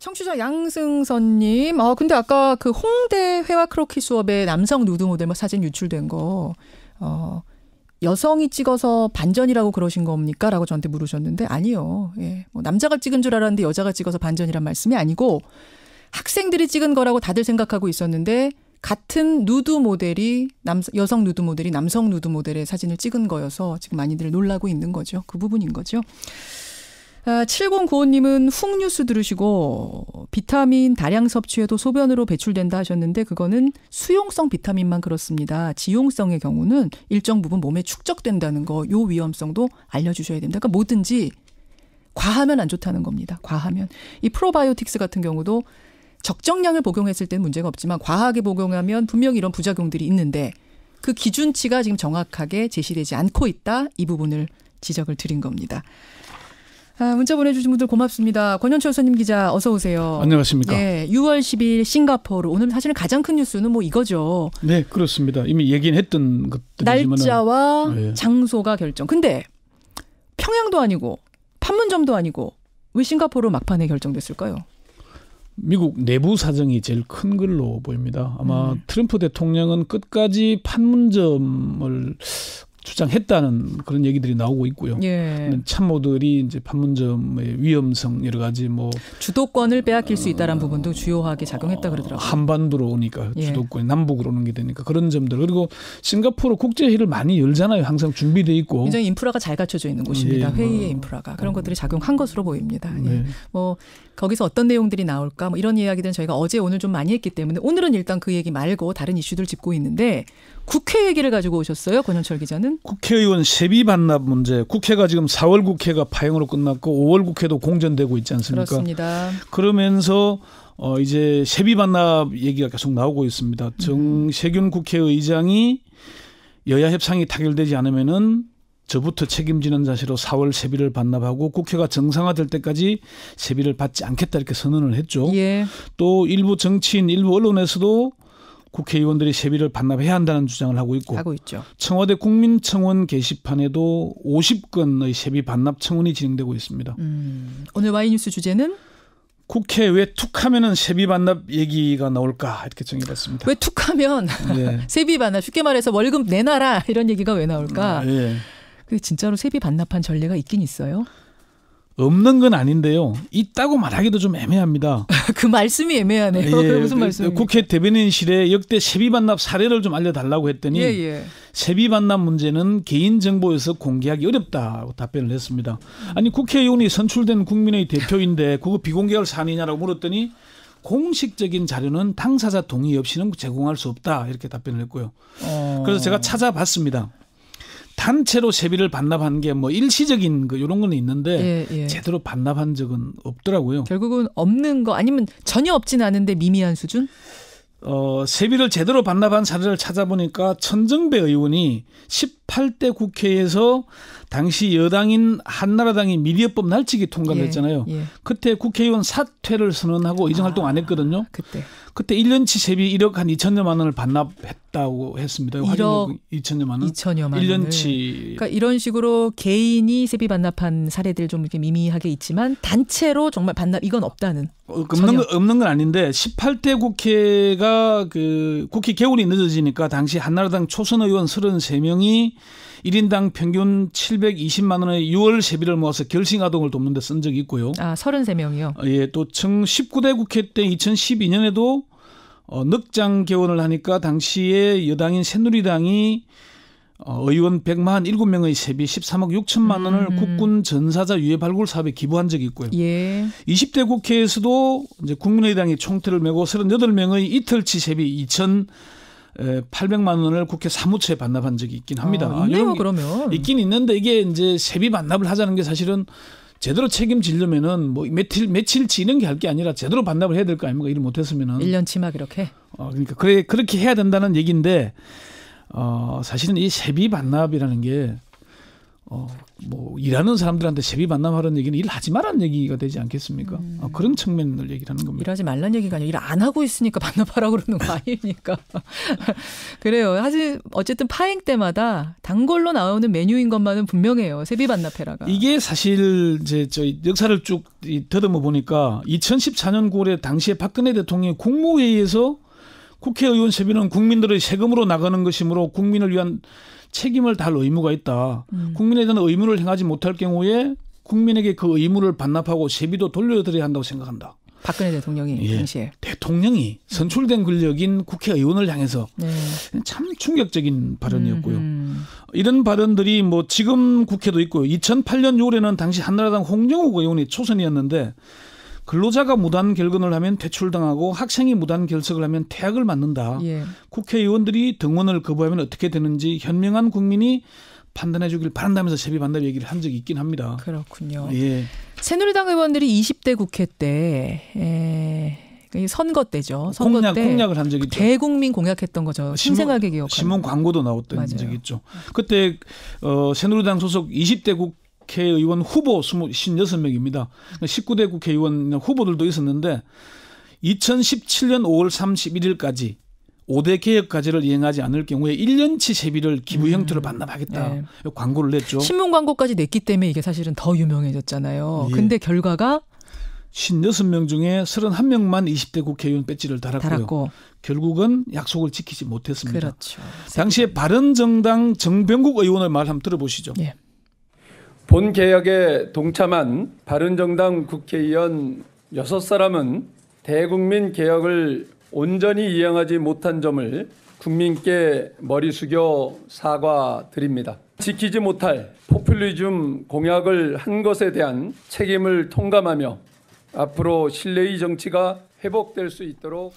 청취자 양승선님, 어, 근데 아까 그 홍대 회화 크로키 수업에 남성 누드 모델 뭐 사진 유출된 거, 어, 여성이 찍어서 반전이라고 그러신 겁니까? 라고 저한테 물으셨는데, 아니요. 예. 뭐 남자가 찍은 줄 알았는데 여자가 찍어서 반전이란 말씀이 아니고, 학생들이 찍은 거라고 다들 생각하고 있었는데, 같은 누드 모델이 남 여성 누드 모델이 남성 누드 모델의 사진을 찍은 거여서 지금 많이들 놀라고 있는 거죠. 그 부분인 거죠. 아, 7095님은 훅뉴스 들으시고 비타민 다량 섭취해도 소변으로 배출된다 하셨는데 그거는 수용성 비타민만 그렇습니다. 지용성의 경우는 일정 부분 몸에 축적된다는 거요 위험성도 알려주셔야 됩니다. 그러니까 뭐든지 과하면 안 좋다는 겁니다. 과하면. 이 프로바이오틱스 같은 경우도 적정량을 복용했을 때는 문제가 없지만 과하게 복용하면 분명히 이런 부작용들이 있는데 그 기준치가 지금 정확하게 제시되지 않고 있다. 이 부분을 지적을 드린 겁니다. 아, 문자 보내주신 분들 고맙습니다. 권현철 선생님 기자 어서 오세요. 안녕하십니까. 네, 6월 10일 싱가포르 오늘 사실은 가장 큰 뉴스는 뭐 이거죠. 네, 그렇습니다. 이미 얘기는 했던 것들이지만 날짜와 네. 장소가 결정. 근데 평양도 아니고 판문점도 아니고 왜 싱가포르 막판에 결정됐을까요? 미국 내부 사정이 제일 큰 걸로 보입니다. 아마 음. 트럼프 대통령은 끝까지 판문점을 주장했다는 그런 얘기들이 나오고 있고요. 예. 참모들이 이제 판문점의 위험성 여러 가지 뭐 주도권을 빼앗길 수 있다라는 부분도 주요하게 작용했다 그러더라고요. 한반도로 오니까 예. 주도권이 예. 남북으로 오는 게 되니까 그런 점들 그리고 싱가포르 국제회의를 많이 열잖아요. 항상 준비돼 있고 굉장히 인프라가 잘 갖춰져 있는 곳입니다. 예, 회의의 인프라가 그런 음. 것들이 작용한 것으로 보입니다. 예. 네. 뭐 거기서 어떤 내용들이 나올까 뭐 이런 이야기들은 저희가 어제 오늘 좀 많이 했기 때문에 오늘은 일단 그 얘기 말고 다른 이슈들 짚고 있는데 국회 얘기를 가지고 오셨어요 권현철 기자는. 지금? 국회의원 세비 반납 문제. 국회가 지금 4월 국회가 파행으로 끝났고 5월 국회도 공전되고 있지 않습니까? 그렇습니다. 그러면서 어 이제 세비 반납 얘기가 계속 나오고 있습니다. 음. 정세균 국회의장이 여야 협상이 타결되지 않으면은 저부터 책임지는 자세로 4월 세비를 반납하고 국회가 정상화될 때까지 세비를 받지 않겠다 이렇게 선언을 했죠. 예. 또 일부 정치인, 일부 언론에서도 국회의원들이 세비를 반납해야 한다는 주장을 하고 있고 하고 있죠. 청와대 국민청원 게시판에도 50건의 세비 반납 청원이 진행되고 있습니다. 음, 오늘 와이뉴스 주제는 국회 왜 툭하면은 세비 반납 얘기가 나올까 이렇게 정해봤습니다. 왜 툭하면 네. 세비 반납 쉽게 말해서 월급 내놔라 이런 얘기가 왜 나올까? 아, 예. 그 진짜로 세비 반납한 전례가 있긴 있어요. 없는 건 아닌데요. 있다고 말하기도 좀 애매합니다. 그 말씀이 애매하네요. 예, 무슨 그 말씀? 국회 대변인실에 역대 세비 반납 사례를 좀 알려달라고 했더니 예, 예. 세비 반납 문제는 개인 정보에서 공개하기 어렵다고 답변을 했습니다. 아니 국회의원이 선출된 국민의 대표인데 그거 비공개할 사안이냐라고 물었더니 공식적인 자료는 당사자 동의 없이는 제공할 수 없다 이렇게 답변을 했고요. 어... 그래서 제가 찾아봤습니다. 단체로 세비를 반납한 게 뭐 일시적인 그 이런 건 있는데 예, 예. 제대로 반납한 적은 없더라고요. 결국은 없는 거 아니면 전혀 없진 않은데 미미한 수준? 어, 세비를 제대로 반납한 사례를 찾아보니까 천정배 의원이 8대 국회에서 당시 여당인 한나라당이 미디어법 날치기 통과됐잖아요 예, 예. 그때 국회의원 사퇴를 선언하고 의정 아, 활동 아, 안 했거든요. 그때 그때 1년치 세비 1억 한 2천여만 원을 반납했다고 했습니다. 1억 2천여만 그 원. 2천여만 원. 1년치. 그러니까 이런 식으로 개인이 세비 반납한 사례들 좀 이렇게 미미하게 있지만 단체로 정말 반납 이건 없다는. 어, 없는 건, 없는 건 아닌데 18대 국회가 그 국회 개원이 늦어지니까 당시 한나라당 초선 의원 33명이 1인당 평균 720만 원의 6월 세비를 모아서 결식 아동을 돕는 데 쓴 적이 있고요. 아, 33명이요. 아, 예, 또청 19대 국회 때 2012년에도 어, 늑장 개원을 하니까 당시에 여당인 새누리당이 어, 의원 147명의 0 0 세비 13억 6천만 원을 음, 음. 국군 전사자 유해 발굴 사업에 기부한 적이 있고요. 예. 20대 국회에서도 이제 국민의당이 총태를 메고 38명의 이틀치 세비 2천 800만 원을 국회 사무처에 반납한 적이 있긴 합니다. 아, 있네요, 그러면. 있긴 있는데 이게 이제 세비 반납을 하자는 게 사실은 제대로 책임지려면은 뭐 며칠 며칠 지는 게 할 게 아니라 제대로 반납을 해야 될 거 아닙니까? 일을 못 했으면은 1년 치마 그렇게. 어 그러니까 그래 그렇게 해야 된다는 얘기인데 어 사실은 이 세비 반납이라는 게 어, 뭐 일하는 사람들한테 제비 만남하라는 얘기는 일 하지 말라는 얘기가 되지 않겠습니까? 음. 어, 그런 측면을 얘기하는 를 겁니다. 일하지 말라는 얘기가 아니라 일안 하고 있으니까 반납하라고 그러는 거 아닙니까? 그래요. 하지 어쨌든 파행 때마다 단골로 나오는 메뉴인 것만은 분명해요. 세비 반납해라가. 이게 사실 이제 저 역사를 쭉 더듬어 보니까 2014년 9월에 당시에 박근혜 대통령이 국무회의에서 국회의원 세비는 국민들의 세금으로 나가는 것이므로 국민을 위한 책임을 다할 의무가 있다. 음. 국민에 대한 의무를 행하지 못할 경우에 국민에게 그 의무를 반납하고 세비도 돌려드려야 한다고 생각한다. 박근혜 대통령이 예. 당시에 대통령이 선출된 권력인 국회의원을 향해서 네. 참 충격적인 발언이었고요. 음흠. 음. 이런 발언들이 뭐 지금 국회도 있고요. 2008년 6월에는 당시 한나라당 홍정욱 의원이 초선이었는데 근로자가 무단 결근을 하면 대출당하고 학생이 무단 결석을 하면 태학을 맞는다. 예. 국회의원들이 등원을 거부하면 어떻게 되는지 현명한 국민이 판단해 주길 바란다면서 세비 반달 얘기를 한 적이 있긴 합니다. 그렇군요. 예. 새누리당 의원들이 20대 국회 때 에... 예, 선거 때죠. 선거 공약, 때 공약을 한 적이 있죠. 대국민 공약했던 거죠. 생생하게 기억하는. 신문 광고도 나왔던 맞아요. 적이 있죠. 그때 어, 새누리당 소속 20대 국 국회의원 후보 2 6명입니다 19대 국회의원 후보들도 있었는데 2017년 5월 31일까지 5대 개혁 과제를 이행하지 않을 경우에 1년치 세비를 기부 음. 형태로 반납하겠다. 네. 광고를 냈죠. 신문 광고까지 냈기 때문에 이게 사실은 더 유명해졌잖아요. 예. 근데 결과가 56명 중에 31명만 20대 국회의원 배지를 달았고요. 달았고. 결국은 약속을 지키지 못했습니다. 그렇죠. 당시에 바른정당 정병국 의원을말 한번 들어보시죠. 예. 본 개혁에 동참한 바른정당 국회의원 6사람은 대국민 개혁을 온전히 이행하지 못한 점을 국민께 머리 숙여 사과드립니다. 지키지 못할 포퓰리즘 공약을 한 것에 대한 책임을 통감하며 앞으로 신뢰의 정치가 회복될 수 있도록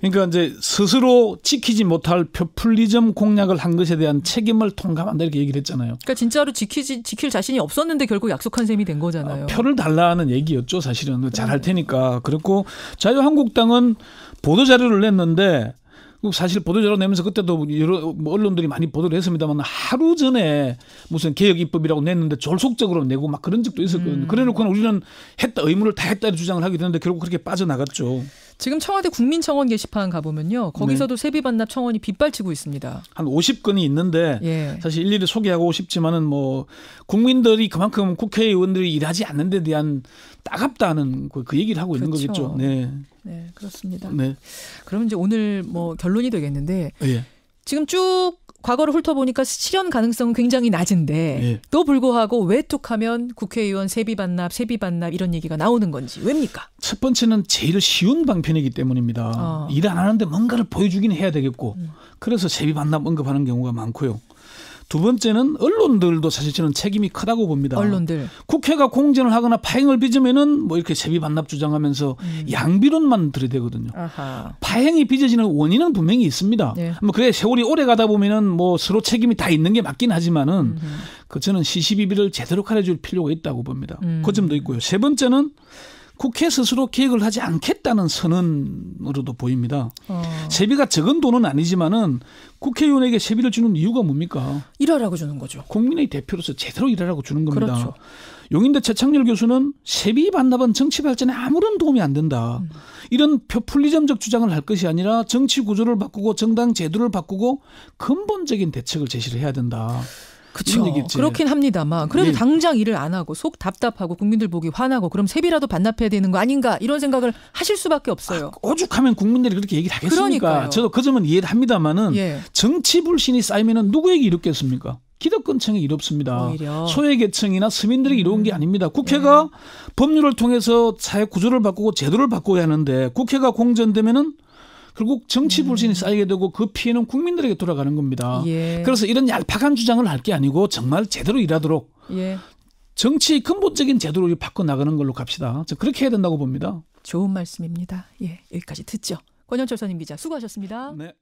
그러니까 이제 스스로 지키지 못할 표플리즘 공약을 한 것에 대한 책임을 통감한다 이렇게 얘기를 했잖아요. 그러니까 진짜로 지키지 지킬 자신이 없었는데 결국 약속한 셈이 된 거잖아요. 아, 표를 달라는 얘기였죠, 사실은. 잘할 테니까. 그렇고 자유한국당은 보도 자료를 냈는데 그 사실 보도자료 내면서 그때도 여러 뭐 언론들이 많이 보도를 했습니다만 하루 전에 무슨 개혁 입법이라고 냈는데 졸속적으로 내고 막 그런 적도 있었거든요. 음. 그래놓고는 우리는 했다 의무를 다 했다는 주장을 하게 되는데 결국 그렇게 빠져나갔죠. 지금 청와대 국민청원 게시판 가보면요. 거기서도 네. 세비 반납 청원이 빗발치고 있습니다. 한 50건이 있는데 예. 사실 일일이 소개하고 싶지만은 뭐 국민들이 그만큼 국회의원들이 일하지 않는 데 대한 따갑다는 그, 그 얘기를 하고 있는 그렇죠. 거겠죠. 네. 네, 그렇습니다. 네. 그면 이제 오늘 뭐 결론이 되겠는데 예. 지금 쭉 과거를 훑어보니까 실현 가능성은 굉장히 낮은데 예. 또 불구하고 왜 툭하면 국회의원 세비 반납, 세비 반납 이런 얘기가 나오는 건지 왜입니까? 첫 번째는 제일 쉬운 방편이기 때문입니다. 어. 일안 하는데 뭔가를 보여주긴 해야 되겠고 음. 그래서 세비 반납 언급하는 경우가 많고요. 두 번째는 언론들도 사실 저는 책임이 크다고 봅니다. 언론들. 국회가 공전을 하거나 파행을 빚으면은 뭐 이렇게 세비 반납 주장하면서 음. 양비론만 들이대거든요. 아하. 파행이 빚어지는 원인은 분명히 있습니다. 네. 뭐 그래 세월이 오래 가다 보면은 뭐 서로 책임이 다 있는 게 맞긴 하지만은 음그 저는 시시비비를 제대로 가려줄 필요가 있다고 봅니다. 음. 그 점도 있고요. 세 번째는 국회 스스로 개혁을 하지 않겠다는 선언으로도 보입니다. 어. 세비가 적은 돈은 아니지만은 국회의원에게 세비를 주는 이유가 뭡니까? 일하라고 주는 거죠. 국민의 대표로서 제대로 일하라고 주는 겁니다. 그렇죠. 용인대 최창렬 교수는 세비 반납은 정치 발전에 아무런 도움이 안 된다. 음. 이런 표퓰리즘적 주장을 할 것이 아니라 정치 구조를 바꾸고 정당 제도를 바꾸고 근본적인 대책을 제시를 해야 된다. 그쵸. 그렇긴 합니다만 그래도 네. 당장 일을 안 하고 속 답답하고 국민들 보기 화나고 그럼 세비라도 반납해야 되는 거 아닌가 이런 생각을 하실 수밖에 없어요. 아, 오죽하면 국민들이 그렇게 얘기를 하겠습니까? 그러니까요. 저도 그 점은 이해를 합니다만은 예. 정치 불신이 쌓이면은 누구에게 이롭겠습니까? 기득권층이 이롭습니다. 소외계층이나 서민들이 이로운 음. 게 아닙니다. 국회가 예. 법률을 통해서 사회 구조를 바꾸고 제도를 바꿔야 하는데 국회가 공전되면은 결국 정치 음. 불신이 쌓이게 되고 그 피해는 국민들에게 돌아가는 겁니다. 예. 그래서 이런 얄팍한 주장을 할 게 아니고 정말 제대로 일하도록 예. 정치의 근본적인 제도를 바꿔 나가는 걸로 갑시다. 그렇게 해야 된다고 봅니다. 좋은 말씀입니다. 예, 여기까지 듣죠. 권현철 선임 기자 수고하셨습니다. 네.